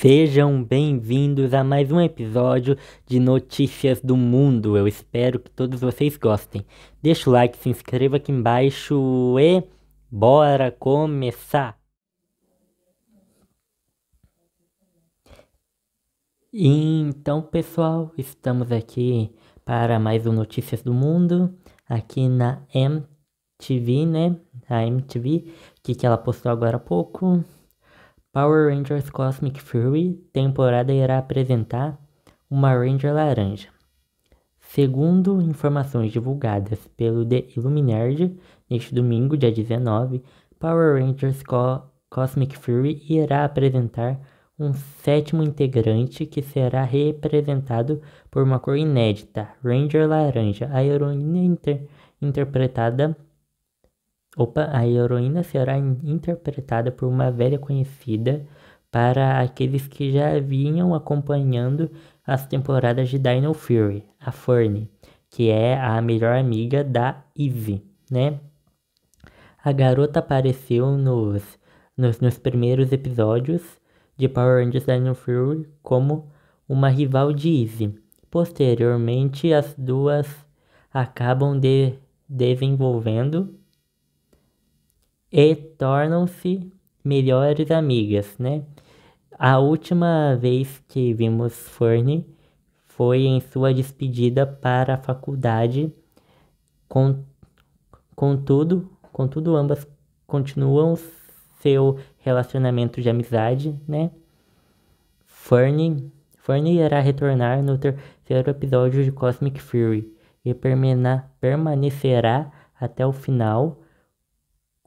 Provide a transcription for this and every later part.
Sejam bem-vindos a mais um episódio de Notícias do Mundo. Eu espero que todos vocês gostem. Deixa o like, se inscreva aqui embaixo e bora começar! Então, pessoal, estamos aqui para mais um Notícias do Mundo aqui na MTV, né? A MTV, que, que ela postou agora há pouco. Power Rangers Cosmic Fury temporada irá apresentar uma Ranger laranja. Segundo informações divulgadas pelo The Illuminerd neste domingo, dia 19, Power Rangers Co Cosmic Fury irá apresentar um sétimo integrante que será representado por uma cor inédita, Ranger Laranja. A heroína inter interpretada Opa, a heroína será interpretada por uma velha conhecida para aqueles que já vinham acompanhando as temporadas de Dino Fury, a Fern, que é a melhor amiga da Eve, né? A garota apareceu nos, nos, nos primeiros episódios de Power Rangers Dino Fury como uma rival de Eve. Posteriormente, as duas acabam de desenvolvendo e tornam-se melhores amigas, né? A última vez que vimos Forne foi em sua despedida para a faculdade. Contudo, contudo ambas continuam seu relacionamento de amizade, né? Fernie, Fernie irá retornar no terceiro episódio de Cosmic Fury e permanecerá até o final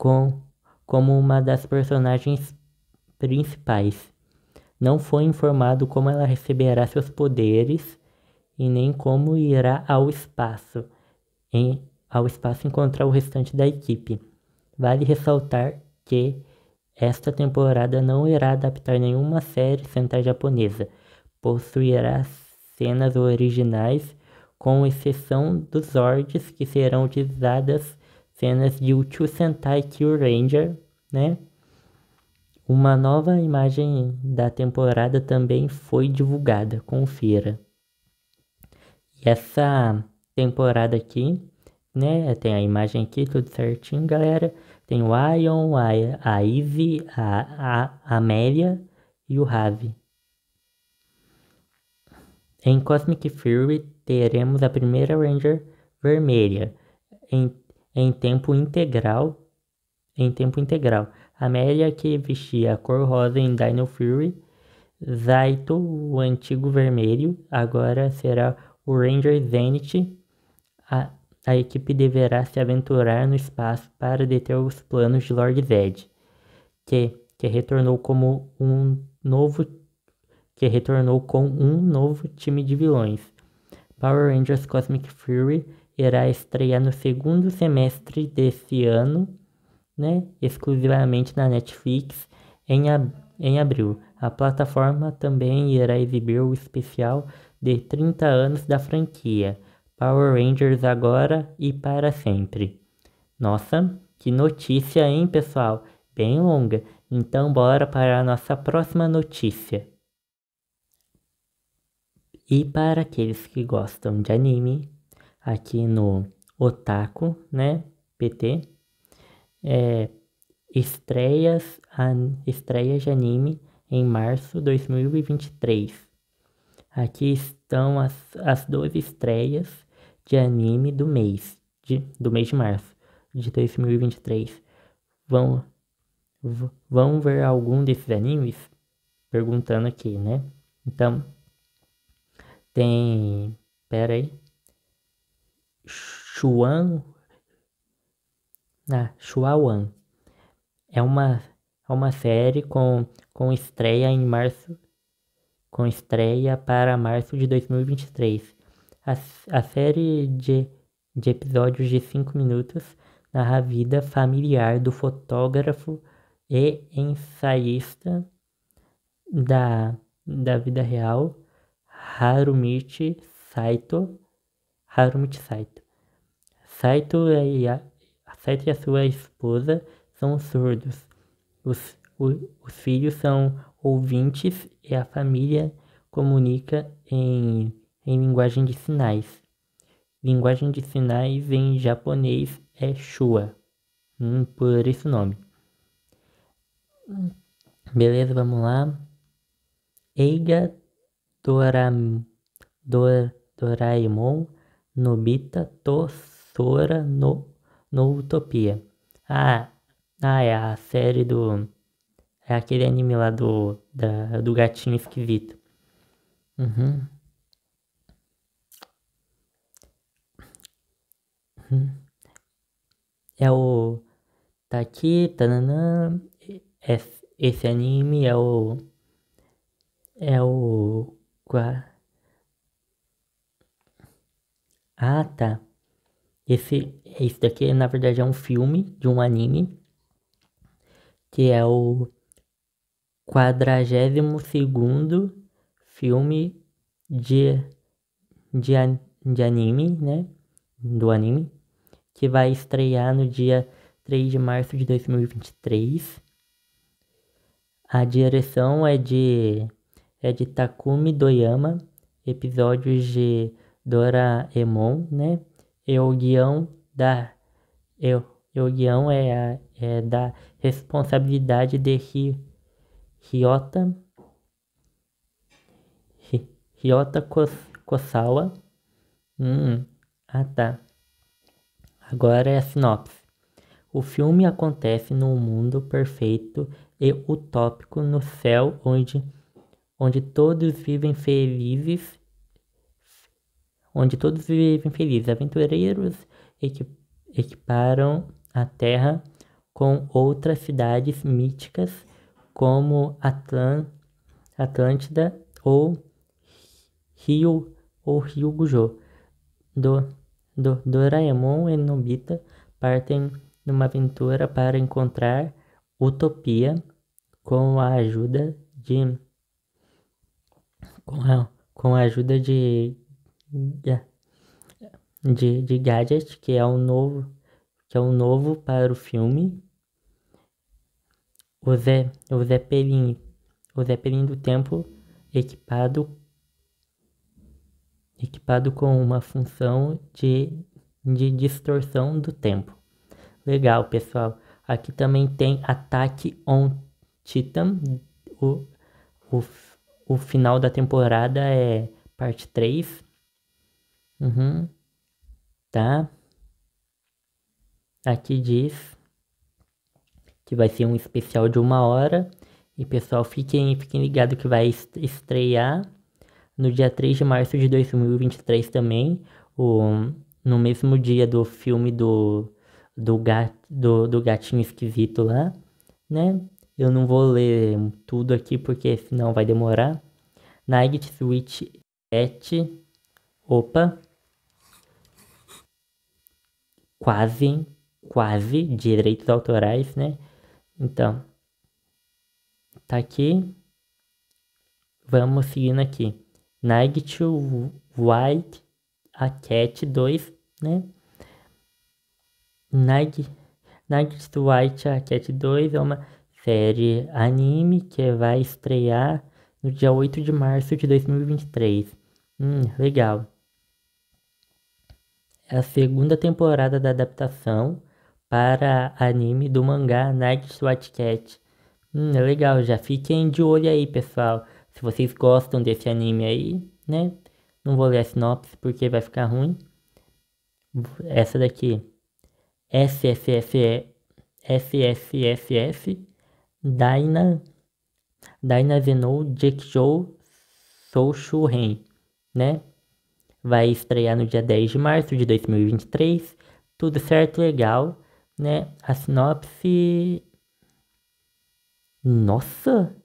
com, como uma das personagens principais. Não foi informado como ela receberá seus poderes e nem como irá ao espaço, em, ao espaço encontrar o restante da equipe. Vale ressaltar que esta temporada não irá adaptar nenhuma série central japonesa. Possuirá cenas originais, com exceção dos ordens que serão utilizadas cenas de Uchu Sentai Kill Ranger, né? Uma nova imagem da temporada também foi divulgada, confira. E essa temporada aqui, né? Tem a imagem aqui, tudo certinho, galera. Tem o Ion, a, a Ivy, a, a Amélia e o Ravi. Em Cosmic Fury teremos a primeira Ranger vermelha. Em em tempo integral. Em tempo integral. Amélia que vestia a cor rosa em Dino Fury, Zaito, o antigo vermelho, agora será o Ranger Zenith. A, a equipe deverá se aventurar no espaço para deter os planos de Lord Zed, que, que retornou como um novo que retornou com um novo time de vilões. Power Rangers Cosmic Fury irá estrear no segundo semestre desse ano, né, exclusivamente na Netflix, em, ab em abril. A plataforma também irá exibir o especial de 30 anos da franquia Power Rangers Agora e para sempre. Nossa, que notícia, hein, pessoal? Bem longa. Então, bora para a nossa próxima notícia. E para aqueles que gostam de anime, aqui no Otaku, né? PT. É, estreias, an, estreias de anime em março de 2023. Aqui estão as, as 12 estreias de anime do mês, de, do mês de março de 2023. Vão, vão ver algum desses animes? Perguntando aqui, né? Então, tem. Pera aí. Xuan, ah, Xuawan. É uma, é uma série com, com estreia em março, com estreia para março de 2023. A, a série de, de episódios de 5 minutos narra a vida familiar do fotógrafo e ensaísta da, da vida real, Harumichi Saito, Harumichi Saito. Saito e a, Saito e a sua esposa são surdos. Os, o, os filhos são ouvintes e a família comunica em, em linguagem de sinais. Linguagem de sinais em japonês é Shua. Hum, por esse nome. Beleza, vamos lá. Eiga Dora Doraemon Nobita Tosora no, no Utopia. Ah, ah, é a série do. É aquele anime lá do, da, do gatinho esquisito. Uhum. uhum. É o. Tá aqui, tananã. Esse, é, esse anime é o. É o. Qual? Ah, tá. Esse, esse daqui, na verdade, é um filme de um anime. Que é o 42 filme de, de, de anime, né? Do anime. Que vai estrear no dia 3 de março de 2023. A direção é de, é de Takumi Doyama. Episódios de Doraemon, né? o guião da é, eu, guião é, a, é da responsabilidade de Ryota Ryota Kosawa. Hum, ah tá. Agora é a sinopse. O filme acontece num mundo perfeito e utópico no céu onde, onde todos vivem felizes onde todos vivem felizes. Aventureiros equiparam a terra com outras cidades míticas, como Atlan Atlântida ou Rio ou Gujo. Do, do, Doraemon e Nobita partem numa aventura para encontrar Utopia com a ajuda de com a, com a ajuda de é. de, de Gadget, que é um novo que é um novo para o filme. O Zé, o Zé Perim, o Zé Perim do Tempo, equipado equipado com uma função de, de distorção do tempo. Legal, pessoal. Aqui também tem Ataque on Titan. O, o, o final da temporada é parte 3. Uhum. Tá? Aqui diz que vai ser um especial de uma hora. E pessoal, fiquem, fiquem ligados que vai estrear no dia 3 de março de 2023 também. O, no mesmo dia do filme do, do, gat, do, do gatinho esquisito lá, né? Eu não vou ler tudo aqui porque senão vai demorar. Night Switch 7 Opa. Quase, quase direitos autorais, né? Então, tá aqui. Vamos seguindo aqui. Night to White a Cat 2, né? Night, Nike to White a Cat 2 é uma série anime que vai estrear no dia 8 de março de 2023. Hum, legal a segunda temporada da adaptação para anime do mangá Night Swat Cat. Hum, é legal, já fiquem de olho aí, pessoal. Se vocês gostam desse anime aí, né? Não vou ler a sinopse porque vai ficar ruim. Essa daqui. SSSF SSSS Daina Daina Zenou Jekyou Sou Ren, né? vai estrear no dia 10 de março de 2023. Tudo certo, legal, né? A sinopse. Nossa!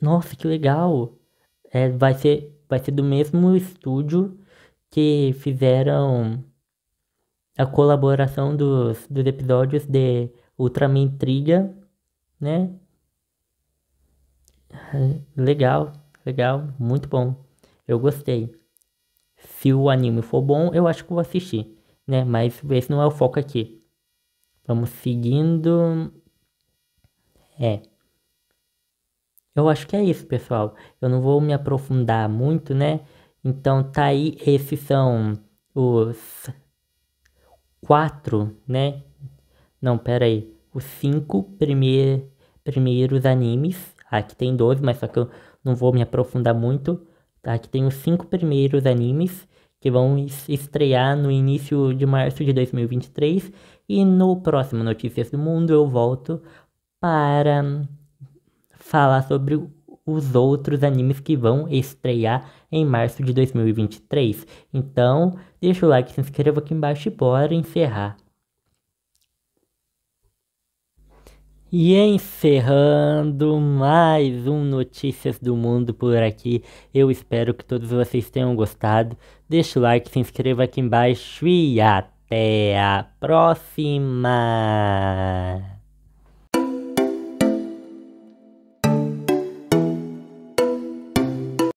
Nossa, que legal! É, vai, ser, vai ser do mesmo estúdio que fizeram a colaboração dos, dos episódios de Ultraman Intriga, né? Legal, legal, muito bom. Eu gostei. Se o anime for bom, eu acho que vou assistir, né? Mas esse não é o foco aqui. Vamos seguindo. É. Eu acho que é isso, pessoal. Eu não vou me aprofundar muito, né? Então tá aí, esses são os quatro, né? Não, pera aí. Os cinco primeir, primeiros animes Aqui tem 12, mas só que eu não vou me aprofundar muito. Aqui tem os cinco primeiros animes que vão estrear no início de março de 2023. E no próximo Notícias do Mundo eu volto para falar sobre os outros animes que vão estrear em março de 2023. Então, deixa o like, se inscreva aqui embaixo e bora encerrar. E encerrando mais um Notícias do Mundo por aqui. Eu espero que todos vocês tenham gostado. Deixa o like, se inscreva aqui embaixo e até a próxima!